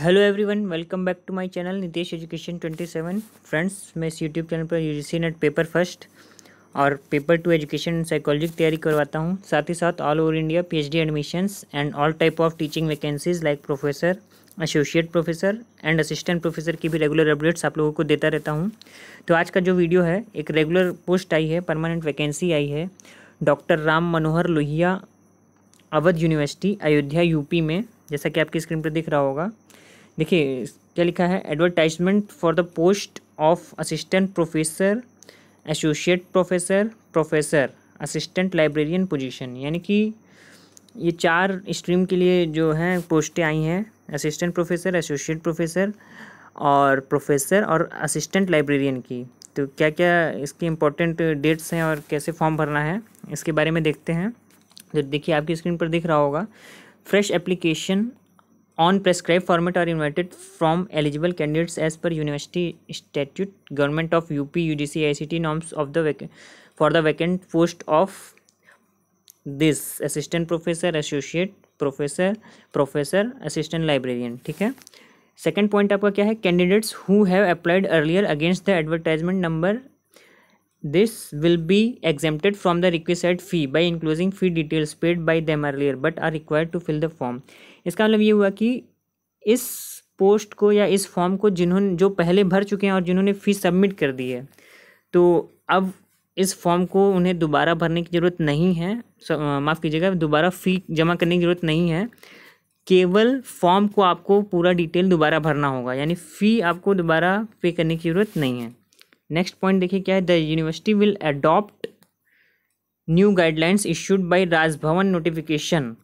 Hello everyone welcome back to my channel Nitesh education twenty seven friends मैं इस YouTube channel पर जी NET paper first और paper two education psychology की तैयारी करवाता हूं साथ ही साथ all over India PhD admissions and all type of teaching vacancies like professor associate professor and assistant professor की भी रेगुलर अपडेट्स आप लोगों को देता रहता हूँ तो आज का जो वीडियो है एक रेगुलर पोस्ट आई है परमानेंट वैकेंसी आई है doctor Ram Manohar Lohia Avadh university Ayodhya UP में जैसा कि आपकी स्क्रीन पर दिख रहा होगा देखिए क्या लिखा है advertisement for the post of assistant professor associate professor professor assistant librarian position यानी कि ये चार स्ट्रीम के लिए जो हैं पोस्टें आई हैं असिस्टेंट प्रोफेसर एसोसिएट प्रोफेसर और प्रोफेसर और असिस्टेंट लाइब्रेरियन की तो क्या क्या इसकी इम्पोर्टेंट डेट्स हैं और कैसे फॉर्म भरना है इसके बारे में देखते हैं जो तो देखिए आपकी स्क्रीन पर दिख रहा होगा fresh application on prescribed format are invited from eligible candidates as per university statute government of up udc ict norms of the vac for the vacant post of this assistant professor associate professor professor assistant librarian Okay. Second point, point आपका Candidates who have applied earlier against the advertisement number, this will be exempted from the requisite fee by enclosing fee details paid by them earlier but are required to fill the form इसका मतलब ये हुआ कि इस post को या इस form को जिन्होंने जो पहले भर चुके हैं और जिन्होंने फ़ीस सबमिट कर दी है तो अब इस फॉर्म को उन्हें दोबारा भरने की ज़रूरत नहीं है माफ़ कीजिएगा दोबारा फ़ी जमा करने की ज़रूरत नहीं है केवल फॉर्म को आपको पूरा डिटेल दोबारा भरना होगा यानी फ़ी आपको दोबारा पे करने की ज़रूरत नहीं है नेक्स्ट पॉइंट देखिए क्या है the university will adopt new guidelines issued by Raj Bhavan notification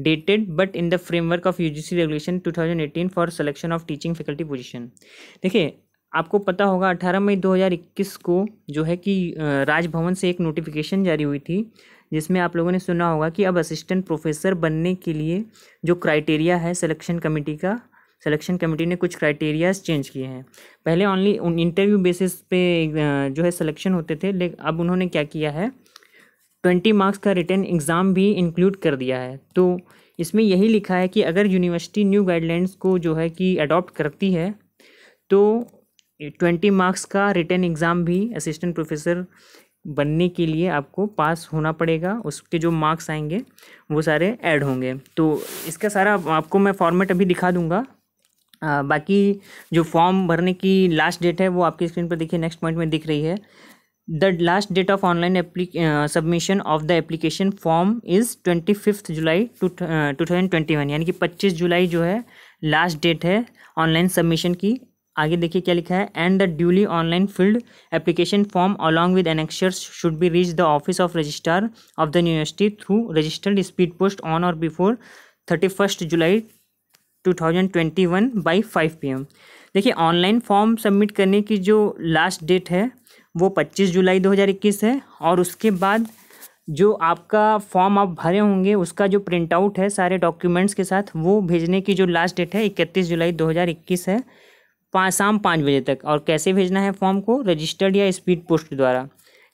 dated but in the framework of UGC regulation 2018 for selection of teaching faculty position देखिए आपको पता होगा 18 मई 2021 को जो है कि राजभवन से एक नोटिफिकेशन जारी हुई थी जिसमें आप लोगों ने सुना होगा कि अब असिस्टेंट प्रोफेसर बनने के लिए जो क्राइटेरिया है सिलेक्शन कमेटी का सिलेक्शन कमेटी ने कुछ क्राइटेरियाज चेंज किए हैं पहले ओनली इंटरव्यू बेसिस पे जो है सिलेक्शन होते थे लेकिन अब उन्होंने क्या किया है ट्वेंटी मार्क्स का रिटर्न एग्ज़ाम भी इंक्लूड कर दिया है तो इसमें यही लिखा है कि अगर यूनिवर्सिटी न्यू गाइडलाइंस को जो है कि अडॉप्ट करती है तो ट्वेंटी मार्क्स का रिटर्न एग्ज़ाम भी असिस्टेंट प्रोफेसर बनने के लिए आपको पास होना पड़ेगा उसके जो मार्क्स आएंगे वो सारे ऐड होंगे तो इसका सारा आपको मैं फॉर्मेट अभी दिखा दूंगा आ, बाकी जो फॉर्म भरने की लास्ट डेट है वो आपकी स्क्रीन पर देखिए नेक्स्ट पॉइंट में दिख रही है the last date of online submission of the application form is twenty fifth July two thousand twenty one यानी कि पच्चीस जुलाई जो है लास्ट डेट है ऑनलाइन सबमिशन की आगे देखिए क्या लिखा है and the duly online filled application form along with annexures should be reach the office of registrar of the university through registered speed post on or before thirty first July two thousand twenty one by five P M देखिए online form submit करने की जो last date है वो पच्चीस जुलाई दो हज़ार इक्कीस है और उसके बाद जो आपका फॉर्म आप भरे होंगे उसका जो प्रिंट आउट है सारे डॉक्यूमेंट्स के साथ वो भेजने की जो लास्ट डेट है इकतीस जुलाई दो हज़ार इक्कीस है पाँच शाम पाँच बजे तक और कैसे भेजना है फॉर्म को रजिस्टर्ड या स्पीड पोस्ट द्वारा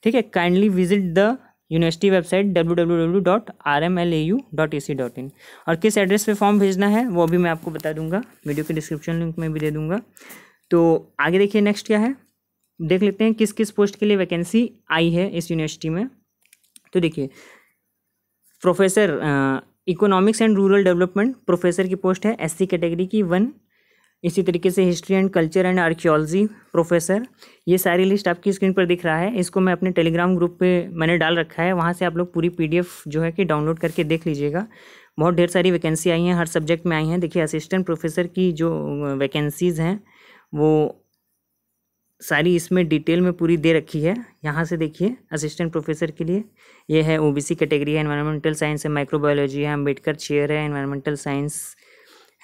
ठीक है kindly visit the university website W W W dot R M L A U dot A C dot in और किस एड्रेस पे फॉर्म भेजना है वो भी मैं आपको बता दूंगा वीडियो के डिस्क्रिप्शन लिंक में भी दे दूंगा तो आगे देखिए नेक्स्ट क्या है देख लेते हैं किस किस पोस्ट के लिए वैकेंसी आई है इस यूनिवर्सिटी में तो देखिए professor economics and rural development professor की पोस्ट है एससी कैटेगरी की वन इसी तरीके से history and culture and archaeology professor ये सारी लिस्ट आपकी स्क्रीन पर दिख रहा है इसको मैं अपने टेलीग्राम ग्रुप पे मैंने डाल रखा है वहाँ से आप लोग पूरी पीडीएफ जो है कि डाउनलोड करके देख लीजिएगा बहुत ढेर सारी वैकेंसी आई हैं हर सब्जेक्ट में आई हैं देखिए असिस्टेंट प्रोफेसर की जो वैकेंसीज़ हैं वो सारी इसमें डिटेल में पूरी दे रखी है यहाँ से देखिए असिस्टेंट प्रोफेसर के लिए ये है ओबीसी कैटेगरी है इन्वायरमेंटल साइंस है माइक्रोबायोलॉजी है अम्बेडकर चेयर है इन्वायरमेंटल साइंस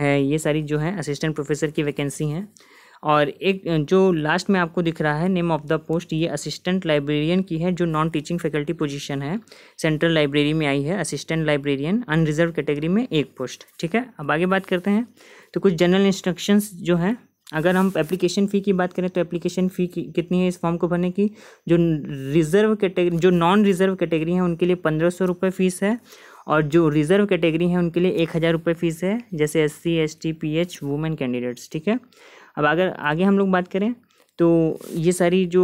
है ये सारी जो है असिस्टेंट प्रोफेसर की वैकेंसी हैं और एक जो लास्ट में आपको दिख रहा है नेम ऑफ द पोस्ट ये असिस्टेंट लाइब्रेरियन की है जो नॉन टीचिंग फैकल्टी पोजीशन है सेंट्रल लाइब्रेरी में आई है असिस्टेंट लाइब्रेरियन अनरिजर्व कैटेगरी में एक पोस्ट ठीक है अब आगे बात करते हैं तो कुछ जनरल इंस्ट्रक्शंस जो हैं अगर हम एप्लीकेशन फ़ी की बात करें तो एप्लीकेशन फ़ी कितनी है इस फॉर्म को भरने की जो रिज़र्व कैटेगरी जो नॉन रिज़र्व कैटेगरी है उनके लिए पंद्रह सौ रुपये फ़ीस है और जो रिज़र्व कैटेगरी है उनके लिए एक हज़ार रुपये फ़ीस है जैसे S C S T P H women candidates ठीक है अब अगर आगे हम लोग बात करें तो ये सारी जो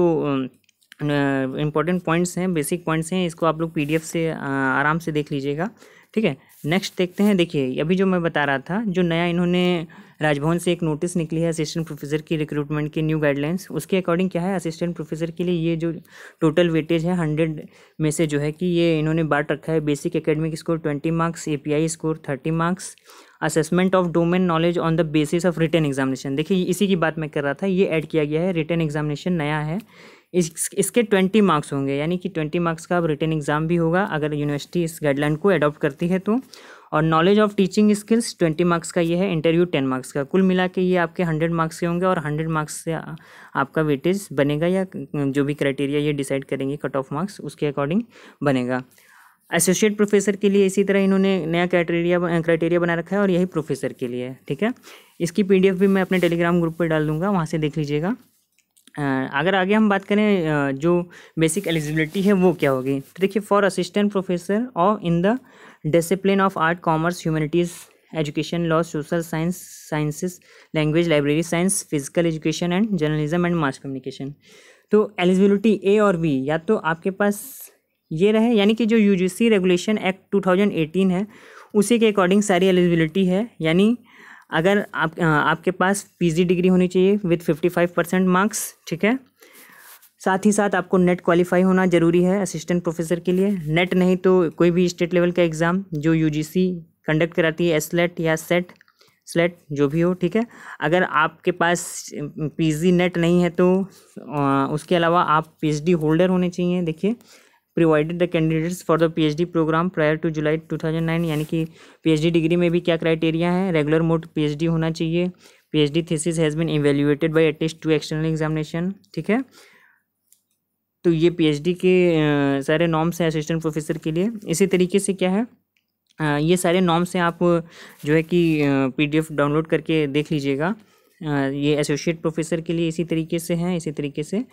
इंपॉर्टेंट पॉइंट्स हैं बेसिक पॉइंट्स हैं इसको आप लोग पीडीएफ से आराम से देख लीजिएगा ठीक है नेक्स्ट देखते हैं देखिए अभी जो मैं बता रहा था जो नया इन्होंने राजभवन से एक नोटिस निकली है असिस्टेंट प्रोफेसर की रिक्रूटमेंट की न्यू गाइडलाइंस उसके अकॉर्डिंग क्या है असिस्टेंट प्रोफेसर के लिए ये जो टोटल वेटेज है हंड्रेड में से जो है कि ये इन्होंने बांट रखा है basic academic score twenty marks a score thirty marks assessment of domain knowledge on the basis of written examination देखिए इसी की बात मैं कर रहा था ये ऐड किया गया है रिटर्न एग्जामिनेशन नया है इस इसके ट्वेंटी मार्क्स होंगे यानी कि ट्वेंटी मार्क्स का अब रिटर्न एग्ज़ाम भी होगा अगर यूनिवर्सिटी इस गाइडलाइन को अडॉप्ट करती है तो और knowledge of teaching skills twenty marks का ये है इंटरव्यू टेन मार्क्स का कुल मिला के ये आपके हंड्रेड मार्क्स के होंगे और हंड्रेड मार्क्स से आपका वेटेज बनेगा या जो भी क्राइटेरिया ये डिसाइड करेंगे कट ऑफ मार्क्स उसके अकॉर्डिंग बनेगा एसोसिएट प्रोफेसर के लिए इसी तरह इन्होंने नया क्राइटेरिया क्राइटेरिया बना रखा है और यही प्रोफेसर के लिए ठीक है इसकी पीडीएफ भी मैं अपने टेलीग्राम ग्रुप पर डाल दूंगा वहाँ से देख लीजिएगा अगर आगे हम बात करें जो बेसिक एलिजिबिलिटी है वो क्या होगी तो देखिए फॉर असिस्टेंट प्रोफेसर और in the discipline of art commerce humanities education law social science sciences language library science physical education and journalism and mass communication तो एलिजिबिलिटी ए और बी या तो आपके पास ये रहे यानी कि जो यू रेगुलेशन एक्ट 2018 है उसी के अकॉर्डिंग सारी एलिजिबिलिटी है यानी अगर आप आ, आपके पास पीजी डिग्री होनी चाहिए with fifty five percent marks ठीक है साथ ही साथ आपको नेट क्वालिफाई होना ज़रूरी है असिस्टेंट प्रोफेसर के लिए नेट नहीं तो कोई भी स्टेट लेवल का एग्ज़ाम जो यूजीसी कंडक्ट कराती है एसलेट e या सेट स्लेट e e जो भी हो ठीक है अगर आपके पास पीजी नेट नहीं है तो उसके अलावा आप पीएचडी होल्डर होने चाहिए देखिए provided the candidates for the PhD programme prior to July 2009 यानी कि पीएचडी डिग्री में भी क्या क्राइटेरिया है रेगुलर मोड पीएचडी होना चाहिए PhD thesis has been evaluated by at least two external examination ठीक है तो ये पीएचडी के सारे नॉर्म्स हैं असिस्टेंट प्रोफेसर के लिए इसी तरीके से क्या है ये सारे नॉर्म्स हैं आप जो है कि एफ डाउनलोड करके देख लीजिएगा ये एसोसिएट प्रोफेसर के लिए इसी तरीके से हैं इसी तरीके से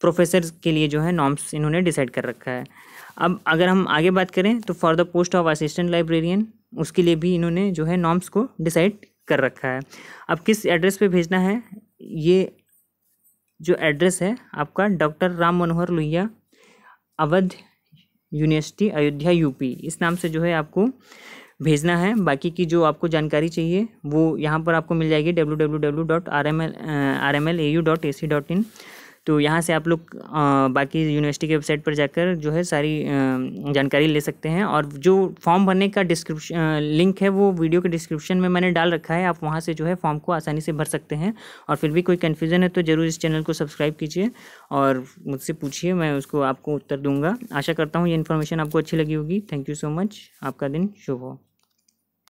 प्रोफेसर के लिए जो है नॉम्स इन्होंने डिसाइड कर रखा है अब अगर हम आगे बात करें तो for the post of assistant librarian उसके लिए भी इन्होंने जो है नॉम्स को डिसाइड कर रखा है अब किस एड्रेस पे भेजना है ये जो एड्रेस है आपका doctor Ram Manohar Lohia Avadh university Ayodhya UP इस नाम से जो है आपको भेजना है बाकी की जो आपको जानकारी चाहिए वो यहाँ पर आपको मिल जाएगी W W W dot R M L R M L A U dot A C dot in तो यहाँ से आप लोग बाकी यूनिवर्सिटी की वेबसाइट पर जाकर जो है सारी जानकारी ले सकते हैं और जो फॉर्म भरने का डिस्क्रिप्शन लिंक है वो वीडियो के डिस्क्रिप्शन में मैंने डाल रखा है आप वहाँ से जो है फॉर्म को आसानी से भर सकते हैं और फिर भी कोई कन्फ्यूज़न है तो ज़रूर इस चैनल को सब्सक्राइब कीजिए और मुझसे पूछिए मैं उसको आपको उत्तर दूंगा आशा करता हूँ ये इन्फॉर्मेशन आपको अच्छी लगी होगी थैंक यू सो मच आपका दिन शुभ हो